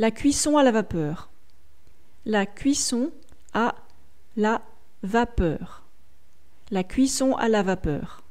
La cuisson à la vapeur. La cuisson à la vapeur. La cuisson à la vapeur.